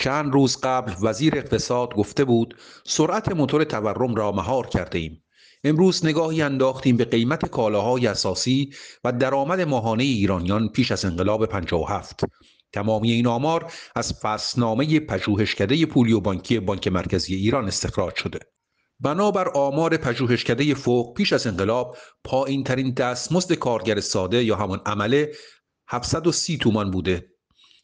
چند روز قبل وزیر اقتصاد گفته بود سرعت موتور تورم را مهار کرده ایم. امروز نگاهی انداختیم به قیمت کالاهای اساسی و درآمد ماهانه ایرانیان پیش از انقلاب 57. تمامی این آمار از فصلنامه پژوهشکده پولی و بانکی بانک مرکزی ایران استخراج شده. بنابر آمار پژوهشکده فوق پیش از انقلاب پایین ترین دستمزد کارگر ساده یا همان عمله 730 تومان بوده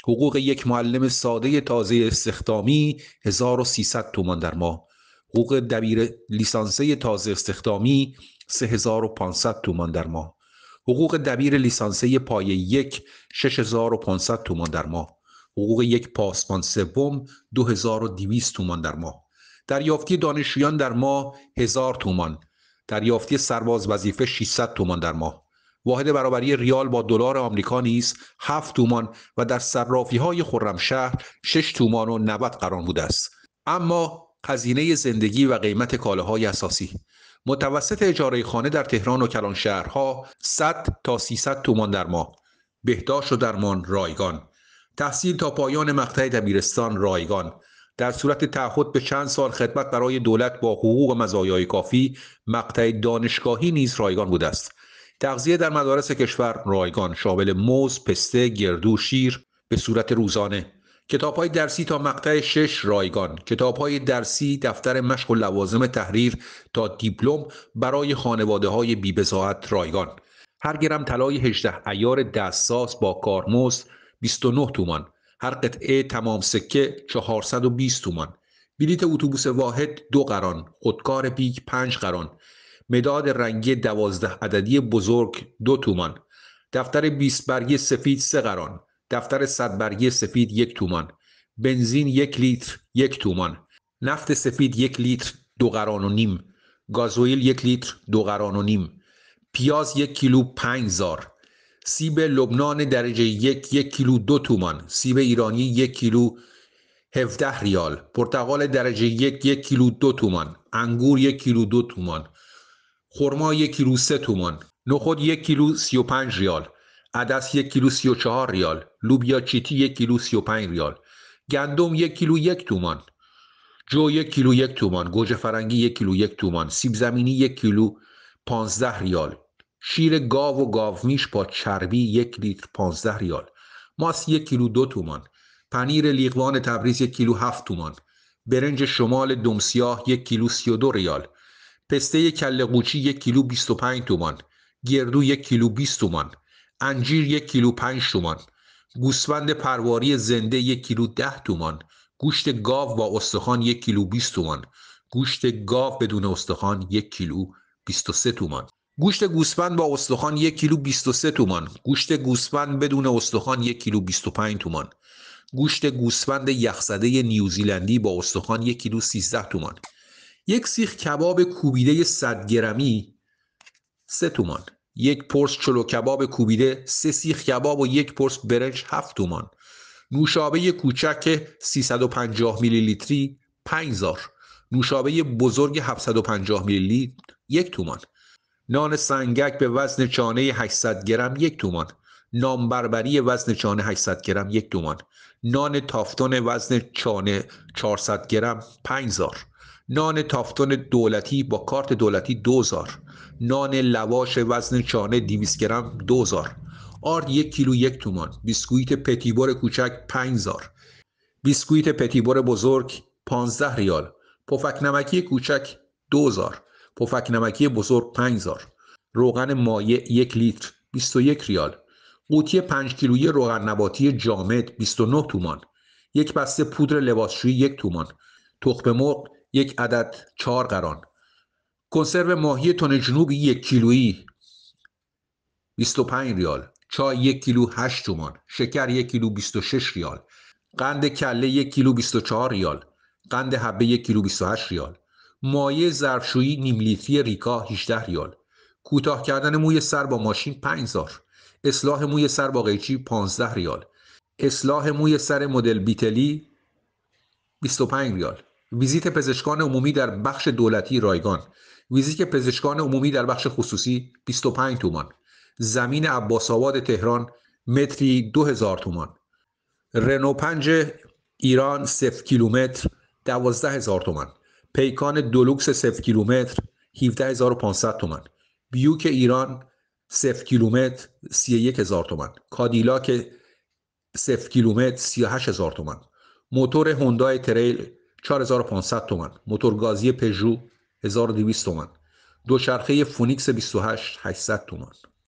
حقوق یک معلم ساده تازه استخدامی 1300 تومان در ماه حقوق دبیر لیسانسه تازه استخدامی 3500 تومان در ماه حقوق دبیر لیسانسه پایه یک 6500 تومان در ماه حقوق یک پاسبان سوم 2200 تومان در ماه دریافتی دانشجویان در ماه 1000 تومان دریافتی سرباز وظیفه 600 تومان در ماه واحد برابری ریال با دلار آمریکا نیز 7 تومان و در صرافی های خرمشهر 6 تومان و 90 قرار بوده است اما هزینه زندگی و قیمت کالاهای اساسی متوسط اجاره خانه در تهران و کلان شهرها 100 تا 300 تومان در ماه بهداشت و درمان رایگان تحصیل تا پایان مقطع دبیرستان رایگان در صورت تعهد به چند سال خدمت برای دولت با حقوق و مزایای کافی مقطع دانشگاهی نیز رایگان بوده است تغذیه در مدارس کشور رایگان شامل موز، پسته، گردو، شیر به صورت روزانه کتاب های درسی تا مقطع شش رایگان کتاب های درسی دفتر مشق و لوازم تحریر تا دیپلم برای خانواده های بیبزاعت رایگان هر گرم طلای 18 ایار دستساز با کارمزد 29 تومان هر قطعه تمام سکه 420 تومان بلیت اتوبوس واحد دو قران خودکار بیگ 5 قران مداد رنگی دوازده عددی بزرگ دو تومان دفتر 20 برگی سفید سه قران دفتر صد برگی سفید یک تومان بنزین یک لیتر یک تومان نفت سفید یک لیتر دو قران و نیم گازوئیل یک لیتر دو قران و نیم پیاز یک کیلو پنج زار سیب لبنان درجه یک یک کیلو دو تومان سیب ایرانی یک کیلو 17 ریال پرتقال درجه یک یک کیلو دو تومان انگور یک کیلو دو تومان قورما 1 کیلو 3 تومان، نخود 1 کیلو 35 ریال، عدس 1 کیلو 34 ریال، لوبیا چیتی 1 کیلو 35 ریال، گندم 1 کیلو 1 تومان، جو 1 کیلو 1 تومان، گوجه فرنگی 1 کیلو 1 تومان، سیب زمینی 1 کیلو 15 ریال، شیر گاو گاو میش با چربی 1 لیتر 15 ریال، ماس 1 کیلو 2 تومان، پنیر لیقوان تبریز 1 کیلو 7 تومان، برنج شمال دم 1 کیلو 32 ریال پسته کله قوچی یک کیلو 25 تومان گردو یک کیلو 20 تومان انجیر یک کیلو 5 تومان گوسفند پرواری زنده یک کیلو 10 تومان گوشت گاو با استخوان یک کیلو 20 تومان گوشت گاو بدون استخوان یک کیلو 23 تومان گوشت گوسفند با استخوان یک کیلو 23 تومان گوشت گوسفند بدون استخوان یک کیلو 25 تومان گوشت گوسفند یخزده نیوزیلندی با استخوان یک کیلو 13 تومان یک سیخ کباب کوبیده 100 گرمی سه تومان یک پرس چلو کباب کوبیده سه سیخ کباب و یک پرس برنج هفت تومان نوشابه کوچک 350 میلی لیتری 5000 نوشابه بزرگ 750 میلی لیتر یک تومان نان سنگک به وزن چانه 800 گرم یک تومان نان بربری وزن چانه 800 گرم یک تومان نان تافتون وزن چانه 400 گرم 5000 نان تافتون دولتی با کارت دولتی دوزار نان لواش وزن چانه 200 گرم دوزار آرد یک کیلو یک تومان بیسکویت پتیبور کوچک 5000 بیسکویت پتیبور بزرگ 15 ریال پفک نمکی کوچک 2000 پفک نمکی بزرگ 5000 روغن مایع یک لیتر 21 ریال قوطی 5 کیلویی روغن نباتی جامد 29 تومان یک بسته پودر لباسشویی یک تومان تخم مرغ یک عدد چهار قران کنسرو ماهی تن جنوب یک کیلویی 25 ریال چای یک کیلو 8 تومان شکر یک کیلو 26 ریال قند کله یک کیلو 24 ریال قند حبه یک کیلو 28 ریال مایه ظرفشویی نیم لیتری ریکا 18 ریال کوتاه کردن موی سر با ماشین 5000 اصلاح موی سر با قیچی 15 ریال اصلاح موی سر مدل بیتلی 25 ریال ویزیت پزشکان عمومی در بخش دولتی رایگان ویزیت پزشکان عمومی در بخش خصوصی 25 تومان زمین عباس آباد تهران متری 2000 تومان رنو 5 ایران 0 کیلومتر 12000 تومان پیکان دولوکس 0 کیلومتر 17500 تومان بیوک ایران 0 کیلومتر 31000 تومان کادیلاک 0 کیلومتر 38000 تومان موتور هوندای تریل 4500 تومن گازی پژو 1200 تومن دوچرخه فونیکس 28 800 تومن